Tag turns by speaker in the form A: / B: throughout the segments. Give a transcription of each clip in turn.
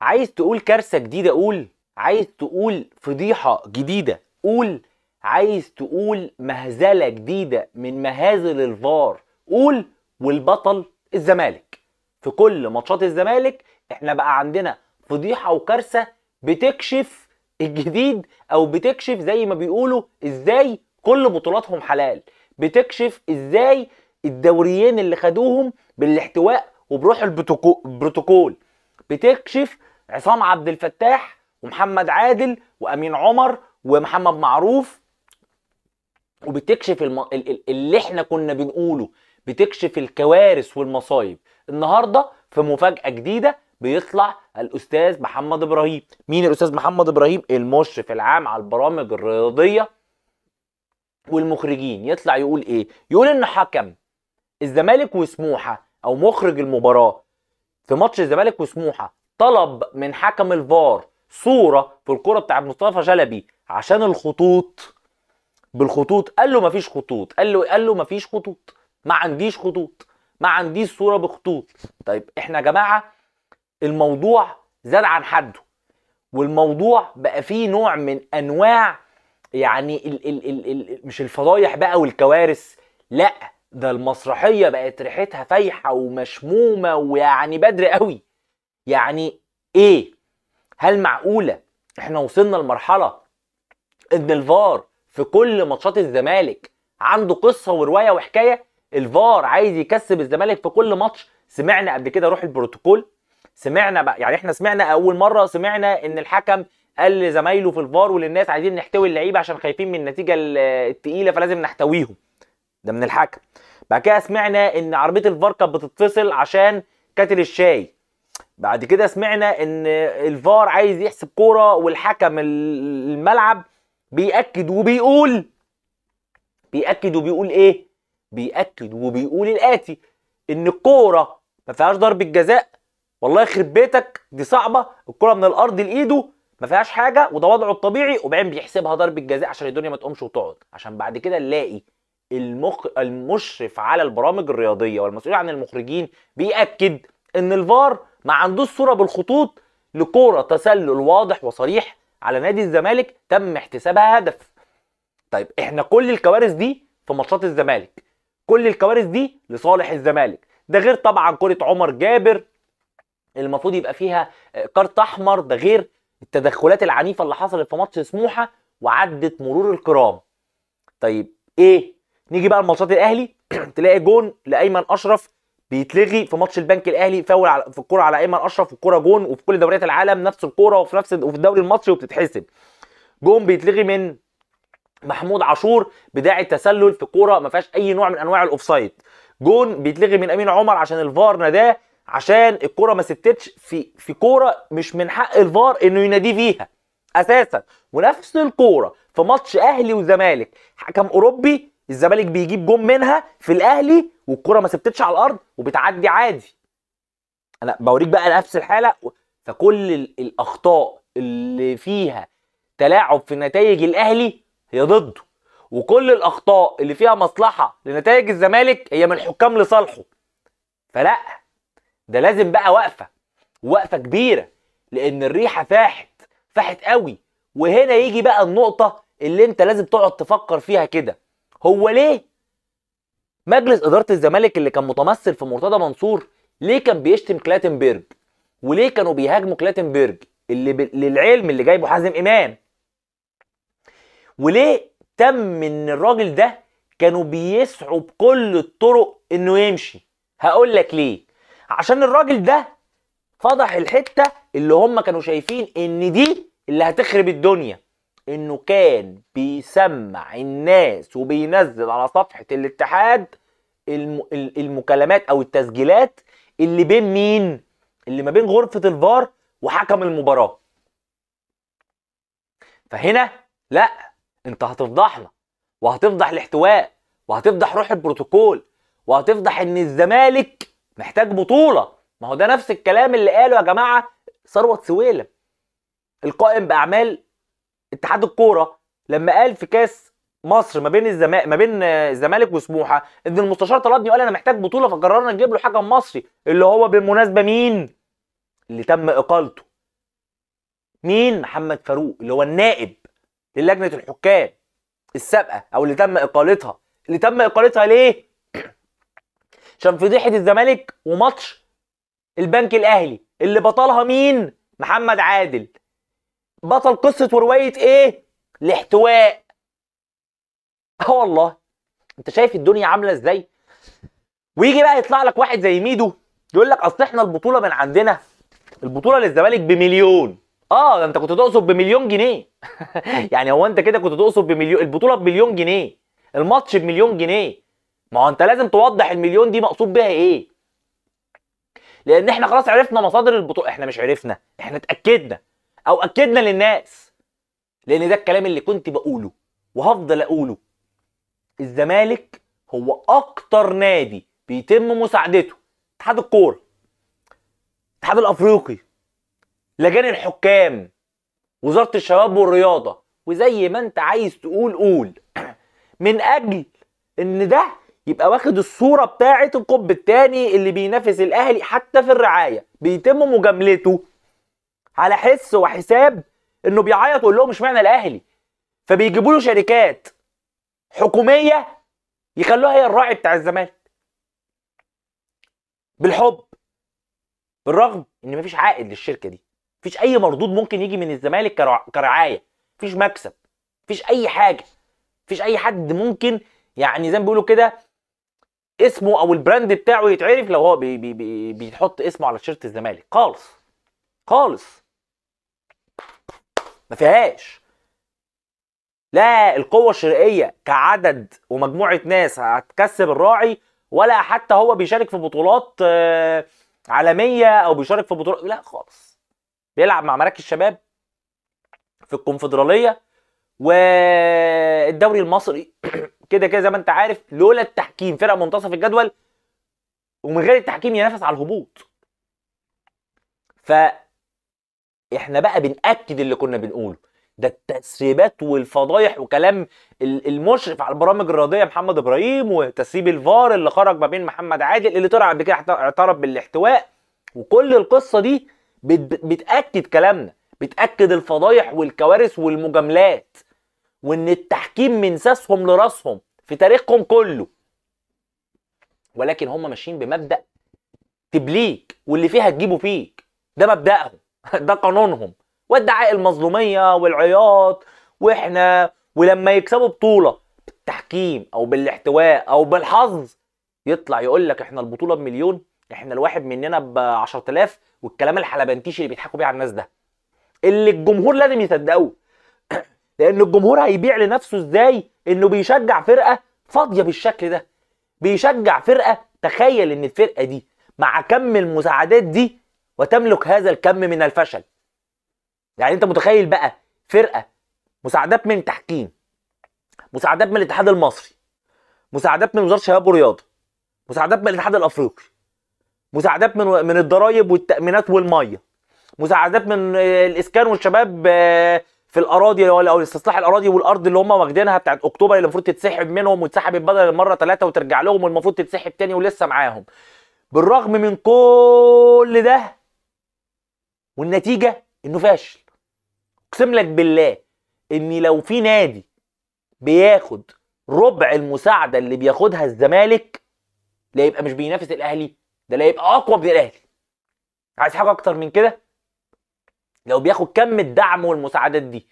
A: عايز تقول كارثه جديده قول عايز تقول فضيحه جديده قول عايز تقول مهزله جديده من مهازل الفار قول والبطل الزمالك في كل ماتشات الزمالك احنا بقى عندنا فضيحه وكارثه بتكشف الجديد او بتكشف زي ما بيقولوا ازاي كل بطولاتهم حلال بتكشف ازاي الدوريين اللي خدوهم بالاحتواء وبروح البروتوكول بتكشف عصام عبد الفتاح ومحمد عادل وامين عمر ومحمد معروف وبتكشف الم... اللي احنا كنا بنقوله بتكشف الكوارث والمصايب النهارده في مفاجاه جديده بيطلع الاستاذ محمد ابراهيم مين الاستاذ محمد ابراهيم المشرف العام على البرامج الرياضيه والمخرجين يطلع يقول ايه يقول ان حكم الزمالك وسموحه او مخرج المباراه في ماتش الزمالك وسموحه طلب من حكم الفار صوره في الكره بتاع مصطفى شلبي عشان الخطوط بالخطوط قال له مفيش خطوط قال له قال له مفيش خطوط ما عنديش خطوط ما عنديش صوره بخطوط طيب احنا يا جماعه الموضوع زاد عن حده والموضوع بقى فيه نوع من انواع يعني ال ال ال الـ مش الفضايح بقى والكوارث لا ده المسرحيه بقت ريحتها فايحه ومشمومه ويعني بدري قوي يعني ايه هل معقوله احنا وصلنا لمرحله ان الفار في كل ماتشات الزمالك عنده قصه وروايه وحكايه الفار عايز يكسب الزمالك في كل ماتش سمعنا قبل كده روح البروتوكول سمعنا بقى يعني احنا سمعنا اول مره سمعنا ان الحكم قال لزمايله في الفار وللناس عايزين نحتوي اللعيبه عشان خايفين من النتيجه التقيله فلازم نحتويهم ده من الحكم بعد كده سمعنا ان عربيه الفار كانت بتتصل عشان كاتل الشاي بعد كده سمعنا ان الفار عايز يحسب كوره والحكم الملعب بيأكد وبيقول بيأكد وبيقول ايه؟ بيأكد وبيقول الآتي ان الكوره ما فيهاش ضربة جزاء والله يخرب بيتك دي صعبة الكوره من الأرض لإيده ما فيهاش حاجة وده وضعه الطبيعي وبعدين بيحسبها ضربة جزاء عشان الدنيا ما تقومش وتقعد عشان بعد كده نلاقي المخ... المشرف على البرامج الرياضية والمسؤول عن المخرجين بيأكد ان الفار ما عندوش صوره بالخطوط لكوره تسلل واضح وصريح على نادي الزمالك تم احتسابها هدف طيب احنا كل الكوارث دي في ماتشات الزمالك كل الكوارث دي لصالح الزمالك ده غير طبعا كره عمر جابر المفروض يبقى فيها آه، كارت احمر ده غير التدخلات العنيفه اللي حصلت في ماتش سموحه وعدت مرور الكرام طيب ايه نيجي بقى لماتشات الاهلي تلاقي جون لايمن اشرف بيتلغي في ماتش البنك الاهلي فاول على في الكوره على ايمن اشرف والكوره جون وفي كل دوريات العالم نفس الكوره وفي نفس وفي الدوري المصري وبتتحسب جون بيتلغي من محمود عاشور بداعي تسلل في كوره ما فيهاش اي نوع من انواع الاوفسايد جون بيتلغي من امين عمر عشان الفار ناداه عشان الكوره ما ستتش في في كوره مش من حق الفار انه يناديه فيها اساسا ونفس الكوره في ماتش اهلي وزمالك حكم اوروبي الزمالك بيجيب جون منها في الاهلي والكره ما ثبتتش على الارض وبتعدي عادي انا بوريك بقى نفس الحاله فكل الاخطاء اللي فيها تلاعب في نتائج الاهلي هي ضده وكل الاخطاء اللي فيها مصلحه لنتائج الزمالك هي من الحكام لصالحه فلا ده لازم بقى وقفه وقفه كبيره لان الريحه فاحت فاحت قوي وهنا يجي بقى النقطه اللي انت لازم تقعد تفكر فيها كده هو ليه مجلس اداره الزمالك اللي كان متمثل في مرتضى منصور ليه كان بيشتم كلاتنبرج وليه كانوا بيهاجموا كلاتنبرج اللي ب... للعلم اللي جايبه حازم امام وليه تم ان الراجل ده كانوا بيسعوا بكل الطرق انه يمشي هقول لك ليه عشان الراجل ده فضح الحته اللي هم كانوا شايفين ان دي اللي هتخرب الدنيا انه كان بيسمع الناس وبينزل على صفحه الاتحاد المكالمات او التسجيلات اللي بين مين اللي ما بين غرفه الفار وحكم المباراه فهنا لا انت هتفضحنا وهتفضح الاحتواء وهتفضح روح البروتوكول وهتفضح ان الزمالك محتاج بطوله ما هو ده نفس الكلام اللي قاله يا جماعه ثروت سويلم القائم باعمال اتحاد الكوره لما قال في كاس مصر ما بين الزمالك ما بين الزمالك وسموحه ان المستشار طلبني وقال انا محتاج بطوله فقررنا نجيب له حكم مصري اللي هو بالمناسبه مين؟ اللي تم اقالته. مين؟ محمد فاروق اللي هو النائب للجنه الحكام السابقه او اللي تم اقالتها اللي تم اقالتها ليه؟ عشان فضيحه الزمالك وماتش البنك الاهلي اللي بطلها مين؟ محمد عادل. بطل قصه وروايه ايه؟ الاحتواء اه والله انت شايف الدنيا عامله ازاي ويجي بقى يطلع لك واحد زي ميدو يقول لك اصل احنا البطوله من عندنا البطوله للزمالك بمليون اه ده انت كنت تقصد بمليون جنيه يعني هو انت كده كنت تقصد بمليون البطوله بمليون جنيه الماتش بمليون جنيه ما هو انت لازم توضح المليون دي مقصود بيها ايه لان احنا خلاص عرفنا مصادر البطوله احنا مش عرفنا احنا اتاكدنا او اكدنا للناس لان ده الكلام اللي كنت بقوله وهفضل اقوله الزمالك هو اكتر نادي بيتم مساعدته اتحاد الكوره الاتحاد الافريقي لجان الحكام وزاره الشباب والرياضه وزي ما انت عايز تقول قول من اجل ان ده يبقى واخد الصوره بتاعه القطب الثاني اللي بينافس الاهلي حتى في الرعايه بيتم مجاملته على حس وحساب انه بيعيط ويقول لهم اشمعنى الاهلي فبيجيبوا له شركات حكوميه يخلوها هي الراعي بتاع الزمالك بالحب بالرغم ان مفيش عائد للشركه دي مفيش اي مردود ممكن يجي من الزمالك كرعايه مفيش مكسب مفيش اي حاجه مفيش اي حد ممكن يعني زي ما بيقولوا كده اسمه او البراند بتاعه يتعرف لو هو بي بي بي بيحط اسمه على تيشيرت الزمالك خالص خالص ما فيهاش لا القوة الشرائية كعدد ومجموعة ناس هتكسب الراعي ولا حتى هو بيشارك في بطولات آه، عالمية أو بيشارك في بطولات لا خالص بيلعب مع مراكز الشباب في الكونفدرالية والدوري المصري كده كده زي ما أنت عارف لولا التحكيم فرق منتصف الجدول ومن غير التحكيم ينافس على الهبوط ف احنا بقى بنأكد اللي كنا بنقوله ده التسريبات والفضايح وكلام المشرف على البرامج الرياضيه محمد ابراهيم وتسريب الفار اللي خرج ما بين محمد عادل اللي طلع قبل كده اعترف بالاحتواء وكل القصه دي بتاكد كلامنا بتاكد الفضايح والكوارث والمجاملات وان التحكيم من ساسهم لراسهم في تاريخهم كله ولكن هم ماشيين بمبدا تبليك واللي فيها تجيبه فيك ده مبداهم ده قانونهم وادعاء المظلوميه والعياط واحنا ولما يكسبوا بطوله بالتحكيم او بالاحتواء او بالحظ يطلع يقول لك احنا البطوله بمليون احنا الواحد مننا ب 10000 والكلام الحلبنتيشي اللي بيضحكوا بيه على الناس ده اللي الجمهور لازم يصدقوه لان الجمهور هيبيع لنفسه ازاي انه بيشجع فرقه فاضيه بالشكل ده بيشجع فرقه تخيل ان الفرقه دي مع كم المساعدات دي وتملك هذا الكم من الفشل يعني انت متخيل بقى فرقه مساعدات من تحكيم مساعدات من الاتحاد المصري مساعدات من وزاره شباب ورياضه مساعدات من الاتحاد الافريقي مساعدات من من الضرايب والتامينات والميه مساعدات من الاسكان والشباب آه، في الاراضي او استصلاح الاراضي والارض اللي هم واخدينها بتاعت اكتوبر اللي المفروض تتسحب منهم وتسحب بدل المره ثلاثه وترجع لهم والمفروض تتسحب تاني ولسه معاهم بالرغم من كل ده والنتيجه انه فاشل اقسم لك بالله ان لو في نادي بياخد ربع المساعده اللي بياخدها الزمالك لا يبقى مش بينافس الاهلي ده لا يبقى اقوى من الاهلي عايز حاجه اكتر من كده لو بياخد كم الدعم والمساعدات دي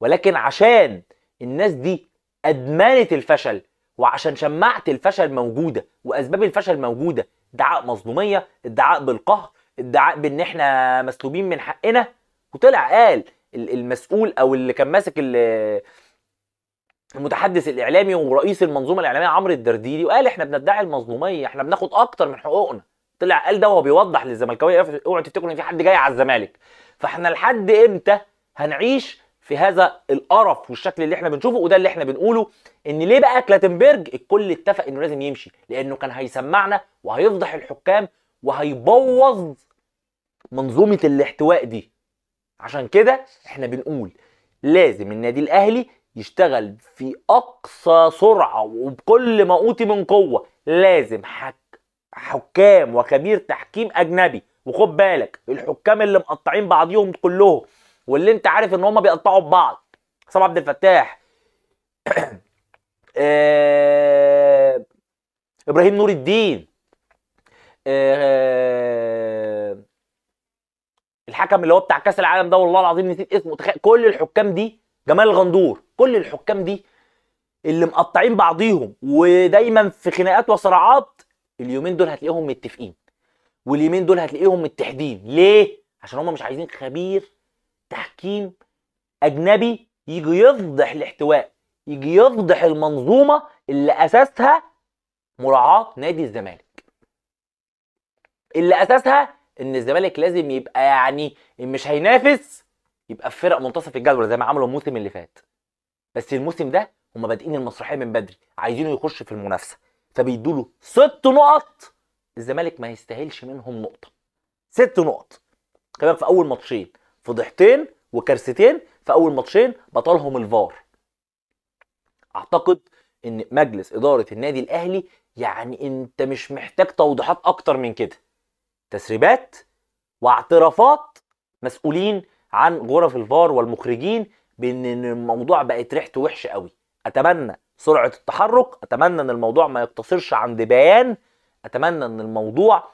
A: ولكن عشان الناس دي ادمنت الفشل وعشان شماعه الفشل موجوده واسباب الفشل موجوده ادعاء مظلوميه ادعاء بالقهر ادعاء بان احنا مسلوبين من حقنا وطلع قال المسؤول او اللي كان ماسك المتحدث الاعلامي ورئيس المنظومه الاعلاميه عمرو الدرديري وقال احنا بندعي المظلوميه احنا بناخد اكتر من حقوقنا طلع قال ده وهو بيوضح للزملكاويه اوعوا تفتكروا ان في حد جاي على الزمالك فاحنا لحد امتى هنعيش في هذا القرف والشكل اللي احنا بنشوفه وده اللي احنا بنقوله ان ليه بقى كلاتنبرج الكل اتفق انه لازم يمشي لانه كان هيسمعنا وهيفضح الحكام وهيبوظ منظومه الاحتواء دي عشان كده احنا بنقول لازم النادي الاهلي يشتغل في اقصى سرعه وبكل ما اوتي من قوه لازم حك حكام وخبير تحكيم اجنبي وخد بالك الحكام اللي مقطعين بعضيهم كلهم واللي انت عارف ان هم بيقطعوا ببعض حسام عبد الفتاح آه، ابراهيم نور الدين آه، الحكم اللي هو بتاع كاس العالم ده والله العظيم نسيت اسمه تخيل كل الحكام دي جمال الغندور كل الحكام دي اللي مقطعين بعضيهم ودايما في خناقات وصراعات اليومين دول هتلاقيهم متفقين واليومين دول هتلاقيهم متحدين ليه عشان هم مش عايزين خبير تحكيم اجنبي يجي يفضح الاحتواء يجي يفضح المنظومه اللي اساسها مراعاه نادي الزمالك اللي اساسها ان الزمالك لازم يبقى يعني مش هينافس يبقى في فرق منتصف الجدول زي ما عملوا الموسم اللي فات بس الموسم ده هم بادئين المسرحيه من بدري عايزينه يخش في المنافسه فبيدوا له ست نقط الزمالك ما يستاهلش منهم نقطه ست نقط كمان في اول ماتشين فضيحتين وكارثتين في اول ماتشين بطلهم الفار اعتقد ان مجلس اداره النادي الاهلي يعني انت مش محتاج توضيحات اكتر من كده تسريبات واعترافات مسؤولين عن غرف الفار والمخرجين بان الموضوع بقت ريحته وحشه قوي اتمنى سرعه التحرك اتمنى ان الموضوع ما يقتصرش عند بيان اتمنى ان الموضوع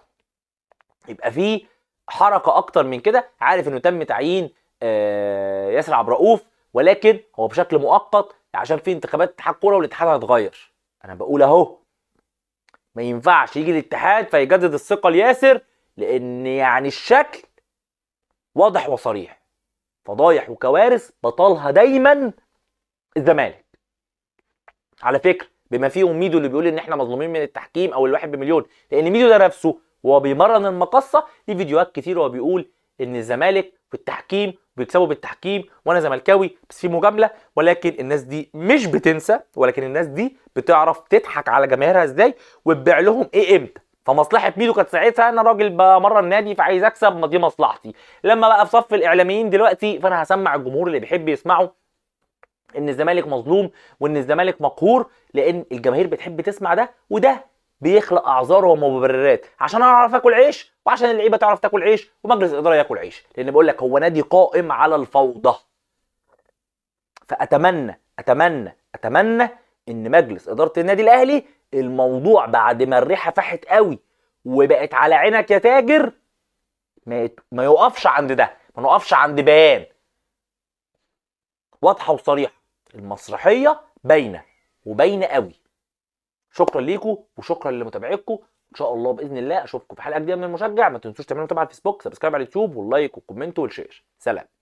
A: يبقى فيه حركه اكتر من كده عارف انه تم تعيين آه، ياسر عبد الرؤوف ولكن هو بشكل مؤقت عشان في انتخابات اتحاد كوره والاتحاد هيتغير انا بقول اهو ما ينفعش يجي الاتحاد فيجدد الثقه لياسر لان يعني الشكل واضح وصريح فضايح وكوارث بطلها دايما الزمالك على فكره بما فيهم ميدو اللي بيقول ان احنا مظلومين من التحكيم او الواحد بمليون لان ميدو ده نفسه وهو بيمرن المقصه ليه فيديوهات كتير وهو بيقول ان الزمالك في التحكيم بيكسبوا بالتحكيم وانا زملكاوي بس في مجامله ولكن الناس دي مش بتنسى ولكن الناس دي بتعرف تضحك على جماهيرها ازاي وتبيع لهم ايه امتى فمصلحه ميدو كانت ساعتها انا راجل بمرن النادي فعايز اكسب ما دي مصلحتي لما بقى في صف الاعلاميين دلوقتي فانا هسمع الجمهور اللي بيحب يسمعه ان الزمالك مظلوم وان الزمالك مقهور لان الجماهير بتحب تسمع ده وده بيخلق اعذار ومبررات عشان اعرف اكل عيش وعشان اللعيبه تعرف تاكل عيش ومجلس الاداره ياكل عيش لان بقول لك هو نادي قائم على الفوضى فاتمنى اتمنى اتمنى ان مجلس اداره النادي الاهلي الموضوع بعد ما الريحه فاحت قوي وبقت على عينك يا تاجر ما ما يقفش عند ده ما نقفش عند بيان واضحه وصريحه المسرحيه باينه وباينه قوي شكرا ليكم وشكرا لمتابعتكم ان شاء الله باذن الله اشوفكم في حلقه جديده من المشجع ما تنسوش تعملوا متابعه على الفيسبوك سبسكرايب على اليوتيوب واللايك والكومنت والشير سلام